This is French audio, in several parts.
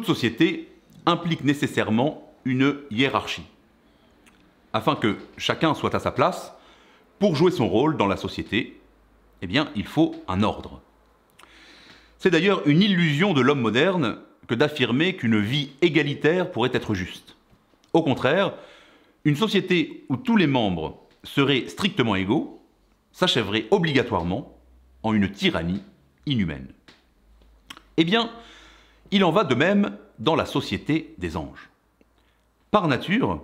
toute société implique nécessairement une hiérarchie. Afin que chacun soit à sa place, pour jouer son rôle dans la société, eh bien, il faut un ordre. C'est d'ailleurs une illusion de l'homme moderne que d'affirmer qu'une vie égalitaire pourrait être juste. Au contraire, une société où tous les membres seraient strictement égaux s'achèverait obligatoirement en une tyrannie inhumaine. Eh bien, il en va de même dans la société des anges. Par nature,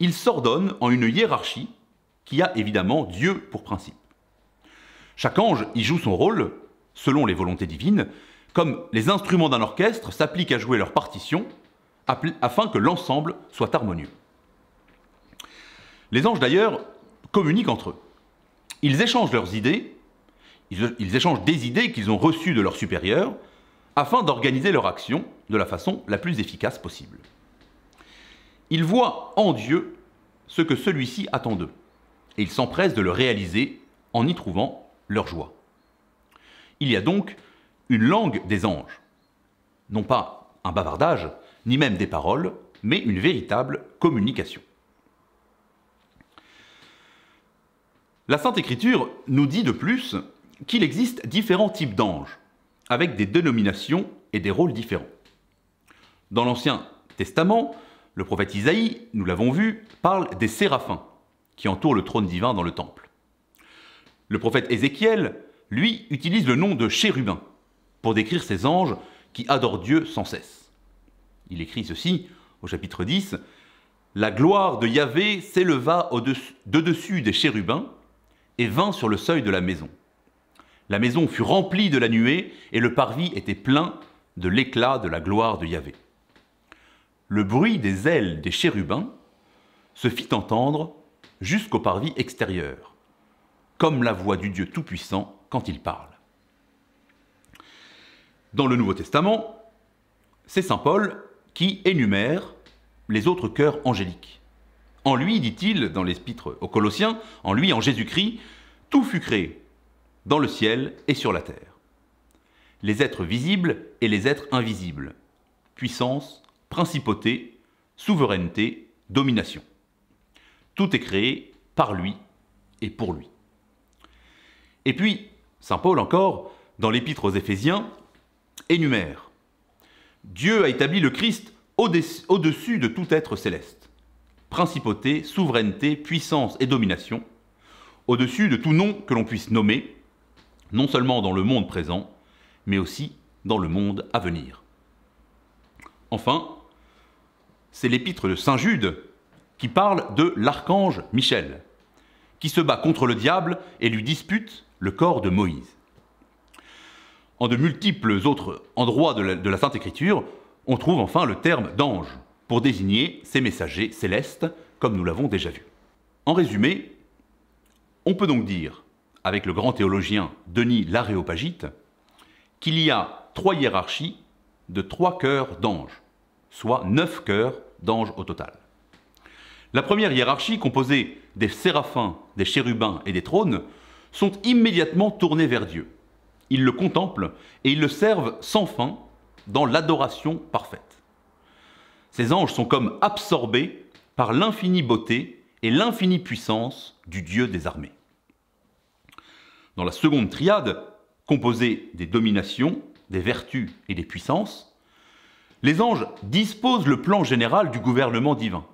ils s'ordonnent en une hiérarchie qui a évidemment Dieu pour principe. Chaque ange y joue son rôle, selon les volontés divines, comme les instruments d'un orchestre s'appliquent à jouer leur partition afin que l'ensemble soit harmonieux. Les anges d'ailleurs communiquent entre eux. Ils échangent leurs idées, ils, échangent des idées qu'ils ont reçues de leurs supérieurs, afin d'organiser leur action de la façon la plus efficace possible. Ils voient en Dieu ce que celui-ci attend d'eux, et ils s'empressent de le réaliser en y trouvant leur joie. Il y a donc une langue des anges, non pas un bavardage, ni même des paroles, mais une véritable communication. La Sainte Écriture nous dit de plus qu'il existe différents types d'anges, avec des dénominations et des rôles différents. Dans l'Ancien Testament, le prophète Isaïe, nous l'avons vu, parle des séraphins qui entourent le trône divin dans le temple. Le prophète Ézéchiel, lui, utilise le nom de chérubin pour décrire ces anges qui adorent Dieu sans cesse. Il écrit ceci au chapitre 10 La gloire de Yahvé s'éleva de-dessus des chérubins et vint sur le seuil de la maison. La maison fut remplie de la nuée, et le parvis était plein de l'éclat de la gloire de Yahvé. Le bruit des ailes des chérubins se fit entendre jusqu'au parvis extérieur, comme la voix du Dieu Tout-Puissant quand il parle. Dans le Nouveau Testament, c'est Saint Paul qui énumère les autres cœurs angéliques. En lui, dit-il dans l'Espître aux Colossiens, en lui, en Jésus-Christ, tout fut créé, dans le ciel et sur la terre. Les êtres visibles et les êtres invisibles. Puissance, principauté, souveraineté, domination. Tout est créé par lui et pour lui. Et puis, Saint Paul encore, dans l'épître aux Éphésiens, énumère. Dieu a établi le Christ au-dessus de tout être céleste. Principauté, souveraineté, puissance et domination, au-dessus de tout nom que l'on puisse nommer, non seulement dans le monde présent, mais aussi dans le monde à venir. Enfin, c'est l'épître de Saint Jude qui parle de l'archange Michel, qui se bat contre le diable et lui dispute le corps de Moïse. En de multiples autres endroits de la, Sainte Écriture, on trouve enfin le terme d'ange pour désigner ces messagers célestes, comme nous l'avons déjà vu. En résumé, on peut donc dire avec le grand théologien Denis l'Aréopagite, qu'il y a trois hiérarchies de trois cœurs d'anges, soit neuf cœurs d'anges au total. La première hiérarchie, composée des séraphins, des chérubins et des trônes, sont immédiatement tournés vers Dieu. Ils le contemplent et ils le servent sans fin dans l'adoration parfaite. Ces anges sont comme absorbés par l'infinie beauté et l'infinie puissance du Dieu des armées dans la seconde triade, composée des dominations, des vertus et des puissances, les anges disposent le plan général du gouvernement divin.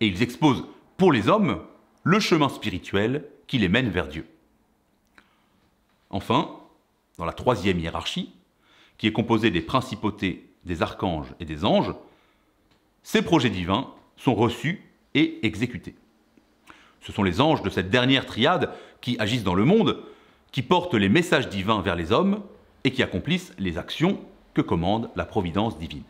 Et ils exposent pour les hommes le chemin spirituel qui les mène vers Dieu. Enfin, dans la troisième hiérarchie, qui est composée des principautés, des archanges et des anges, ces projets divins sont reçus et exécutés. Ce sont les anges de cette dernière triade qui agissent dans le monde, qui portent les messages divins vers les hommes et qui accomplissent les actions que commande la providence divine.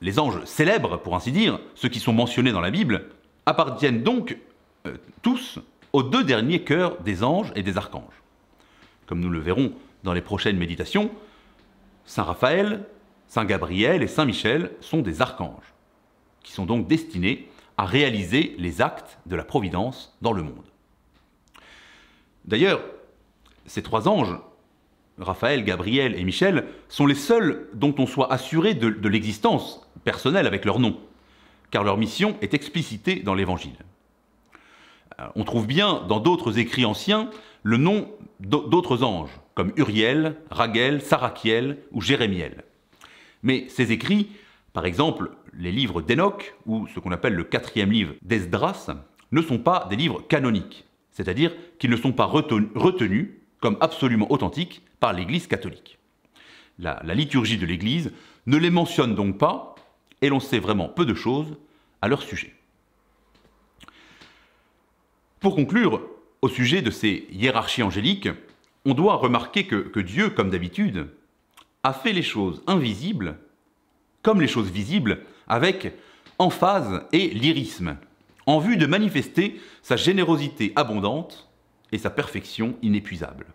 Les anges célèbres, pour ainsi dire, ceux qui sont mentionnés dans la Bible, appartiennent donc euh, tous aux deux derniers cœurs des anges et des archanges. Comme nous le verrons dans les prochaines méditations, Saint Raphaël, Saint Gabriel et Saint Michel sont des archanges, qui sont donc destinés à réaliser les actes de la Providence dans le monde. D'ailleurs, ces trois anges, Raphaël, Gabriel et Michel, sont les seuls dont on soit assuré de, l'existence personnelle avec leur nom, car leur mission est explicitée dans l'Évangile. Euh, on trouve bien dans d'autres écrits anciens le nom d'autres anges, comme Uriel, Raguel, Sarakiel ou Jérémiel. Mais ces écrits, par exemple les livres d'Enoch, ou ce qu'on appelle le quatrième livre d'Esdras, ne sont pas des livres canoniques, c'est-à-dire qu'ils ne sont pas retenus comme absolument authentiques par l'Église catholique. La, liturgie de l'Église ne les mentionne donc pas, et l'on sait vraiment peu de choses à leur sujet. Pour conclure, au sujet de ces hiérarchies angéliques, on doit remarquer que Dieu, comme d'habitude, a fait les choses invisibles comme les choses visibles avec emphase et lyrisme, en vue de manifester sa générosité abondante et sa perfection inépuisable.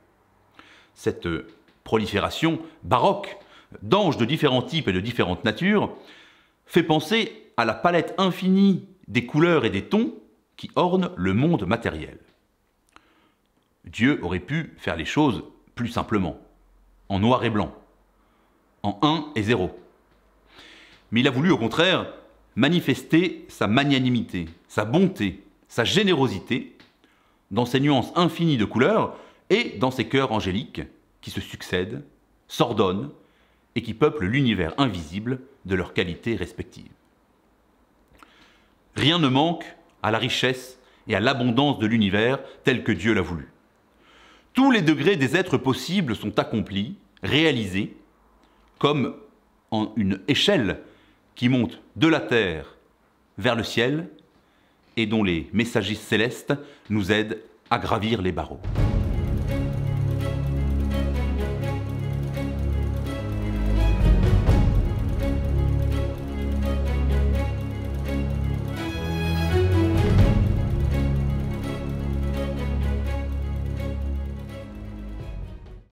Cette prolifération baroque d'anges de différents types et de différentes natures fait penser à la palette infinie des couleurs et des tons qui ornent le monde matériel. Dieu aurait pu faire les choses plus simplement, en noir et blanc, en 1 et 0 mais il a voulu au contraire manifester sa magnanimité, sa bonté, sa générosité, dans ses nuances infinies de couleurs et dans ses cœurs angéliques qui se succèdent, s'ordonnent et qui peuplent l'univers invisible de leurs qualités respectives. Rien ne manque à la richesse et à l'abondance de l'univers tel que Dieu l'a voulu. Tous les degrés des êtres possibles sont accomplis, réalisés, comme en une échelle qui monte de la terre vers le ciel et dont les messagistes célestes nous aident à gravir les barreaux.